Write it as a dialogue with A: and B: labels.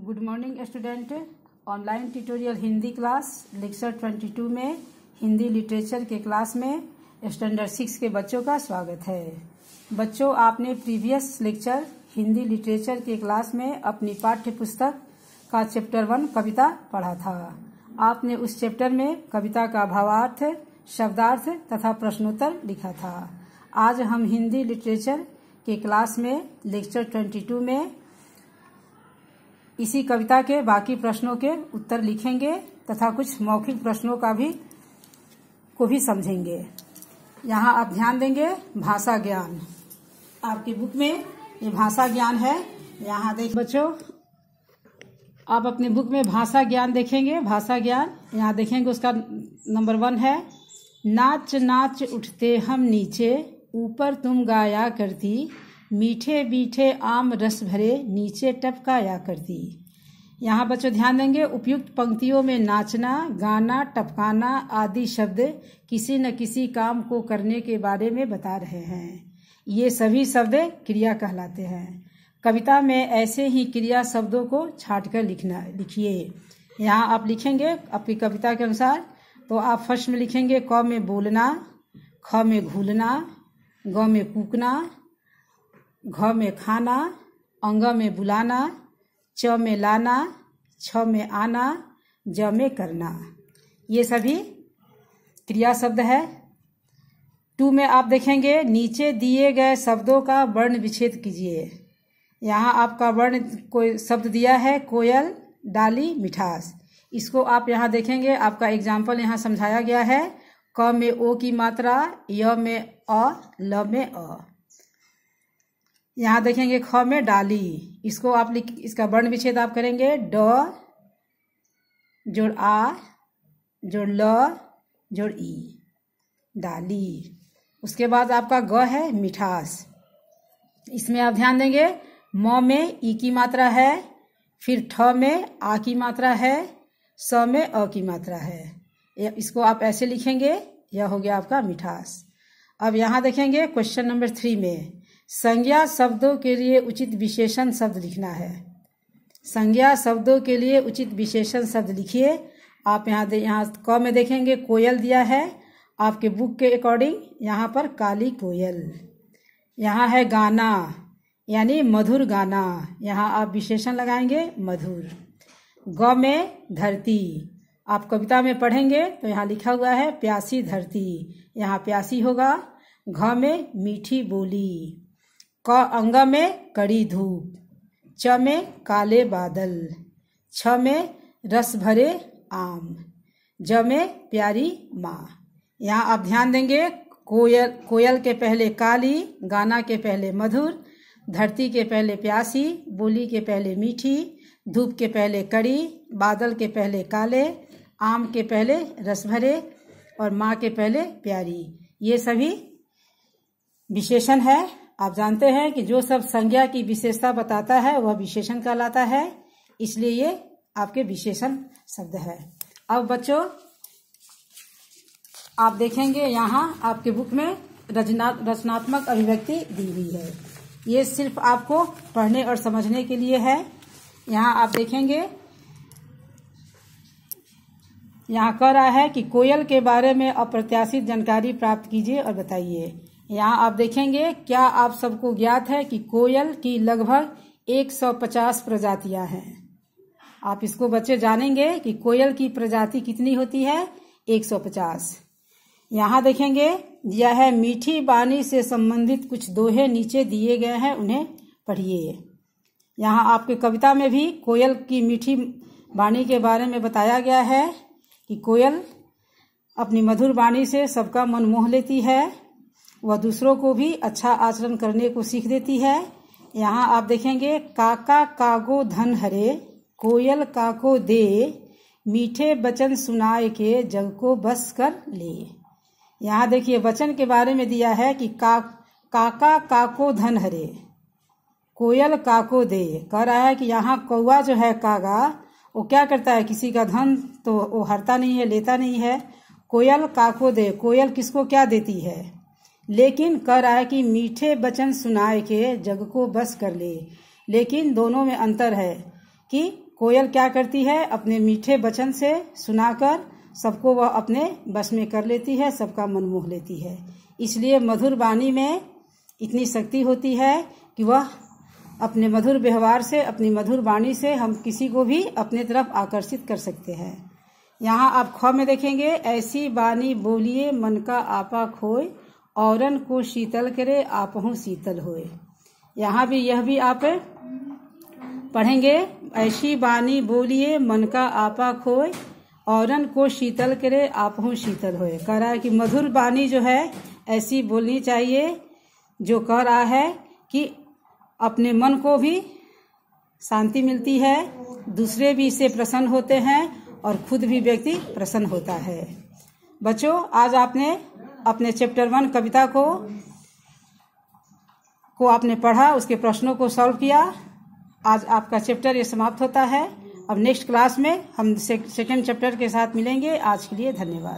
A: good morning student online tutorial Hindi class lecture 22 में Hindi literature के class में स्टैंडर्ड सिक्स के बच्चों का स्वागत है बच्चों आपने प्रीवियस लेक्चर हिंदी लिटरेचर के क्लास में अपनी पाठ्य पुस्तक का चैप्टर वन कविता पढ़ा था आपने उस चैप्टर में कविता का भावार्थ शब्दार्थ तथा प्रश्नोत्तर लिखा था आज हम हिंदी लिटरेचर के क्लास में लेक्चर ट्वेंटी में इसी कविता के बाकी प्रश्नों के उत्तर लिखेंगे तथा कुछ मौखिक प्रश्नों का भी को भी समझेंगे यहाँ आप ध्यान देंगे भाषा ज्ञान आपकी बुक में ये भाषा ज्ञान है यहाँ देख बच्चों आप अपने बुक में भाषा ज्ञान देखेंगे भाषा ज्ञान यहाँ देखेंगे उसका नंबर वन है नाच नाच उठते हम नीचे ऊपर तुम गाया करती मीठे मीठे आम रस भरे नीचे टपकाया करती यहाँ बच्चों ध्यान देंगे उपयुक्त पंक्तियों में नाचना गाना टपकाना आदि शब्द किसी न किसी काम को करने के बारे में बता रहे हैं ये सभी शब्द क्रिया कहलाते हैं कविता में ऐसे ही क्रिया शब्दों को छाट कर लिखना लिखिए यहाँ आप लिखेंगे आपकी कविता के अनुसार तो आप फर्स्ट में लिखेंगे क में बोलना ख में घूलना ग में कूकना घ में खाना अंग में बुलाना च में लाना छ में आना ज में करना ये सभी क्रिया शब्द है टू में आप देखेंगे नीचे दिए गए शब्दों का वर्ण विच्छेद कीजिए यहाँ आपका वर्ण कोई शब्द दिया है कोयल डाली मिठास इसको आप यहाँ देखेंगे आपका एग्जाम्पल यहाँ समझाया गया है क में ओ की मात्रा य में अ ल में अ यहाँ देखेंगे ख में डाली इसको आप लिख इसका वर्ण विच्छेद आप करेंगे ड जोड़ आ जोड़ ल जोड़ ई डाली उसके बाद आपका ग है मिठास इसमें आप ध्यान देंगे म में ई की मात्रा है फिर ठ में आ की मात्रा है स में अ की मात्रा है इसको आप ऐसे लिखेंगे यह हो गया आपका मिठास अब यहाँ देखेंगे क्वेश्चन नंबर थ्री में संज्ञा शब्दों के लिए उचित विशेषण शब्द लिखना है संज्ञा शब्दों के लिए उचित विशेषण शब्द लिखिए आप यहाँ दे यहाँ क में देखेंगे कोयल दिया है आपके बुक के अकॉर्डिंग यहाँ पर काली कोयल यहाँ है गाना यानी मधुर गाना यहाँ आप विशेषण लगाएंगे मधुर ग में धरती आप कविता में पढ़ेंगे तो यहाँ लिखा हुआ है प्यासी धरती यहाँ प्यासी होगा घ में मीठी बोली क अंग में कड़ी धूप च में काले बादल छ में रस भरे आम ज में प्यारी माँ यहाँ आप ध्यान देंगे कोयल कोयल के पहले काली गाना के पहले मधुर धरती के पहले प्यासी बोली के पहले मीठी धूप के पहले कड़ी बादल के पहले काले आम के पहले रस भरे और माँ के पहले प्यारी ये सभी विशेषण है आप जानते हैं कि जो सब संज्ञा की विशेषता बताता है वह विशेषण कहलाता है इसलिए ये आपके विशेषण शब्द है अब बच्चों आप देखेंगे यहाँ आपके बुक में रचनात्मक अभिव्यक्ति दी हुई है ये सिर्फ आपको पढ़ने और समझने के लिए है यहाँ आप देखेंगे यहाँ कह रहा है कि कोयल के बारे में अप्रत्याशित जानकारी प्राप्त कीजिए और बताइए यहाँ आप देखेंगे क्या आप सबको ज्ञात है कि कोयल की लगभग 150 प्रजातियां हैं आप इसको बच्चे जानेंगे कि कोयल की प्रजाति कितनी होती है 150 यहाँ देखेंगे यह है मीठी बानी से संबंधित कुछ दोहे नीचे दिए गए हैं उन्हें पढ़िए यहाँ आपके कविता में भी कोयल की मीठी बाणी के बारे में बताया गया है कि कोयल अपनी मधुर वाणी से सबका मन मोह लेती है वह दूसरों को भी अच्छा आचरण करने को सीख देती है यहाँ आप देखेंगे काका कागो धन हरे कोयल काको दे मीठे वचन सुनाए के जग को बस कर ले यहाँ देखिए वचन के बारे में दिया है कि का काका काको धन हरे कोयल काको दे कह रहा है कि यहाँ कौआ जो है कागा वो क्या करता है किसी का धन तो वो हरता नहीं है लेता नहीं है कोयल काको दे कोयल किसको क्या देती है लेकिन कर आए कि मीठे वचन सुनाए के जग को बस कर ले लेकिन दोनों में अंतर है कि कोयल क्या करती है अपने मीठे वचन से सुनाकर सबको वह अपने बस में कर लेती है सबका मन मोह लेती है इसलिए मधुर वाणी में इतनी शक्ति होती है कि वह अपने मधुर व्यवहार से अपनी मधुर वाणी से हम किसी को भी अपने तरफ आकर्षित कर सकते हैं यहाँ आप ख में देखेंगे ऐसी वाणी बोलिए मन का आपा खोए औरन को शीतल करे आप हूँ शीतल होए यहाँ भी यह भी आप पढ़ेंगे ऐसी बानी बोलिए मन का आपा खोए औरन को शीतल करे आप हूँ शीतल होए कह रहा है कि मधुर बानी जो है ऐसी बोलनी चाहिए जो कह रहा है कि अपने मन को भी शांति मिलती है दूसरे भी इससे प्रसन्न होते हैं और खुद भी व्यक्ति प्रसन्न होता है बच्चों आज आपने अपने चैप्टर वन कविता को को आपने पढ़ा उसके प्रश्नों को सॉल्व किया आज आपका चैप्टर ये समाप्त होता है अब नेक्स्ट क्लास में हम सेकेंड चैप्टर के साथ मिलेंगे आज के लिए धन्यवाद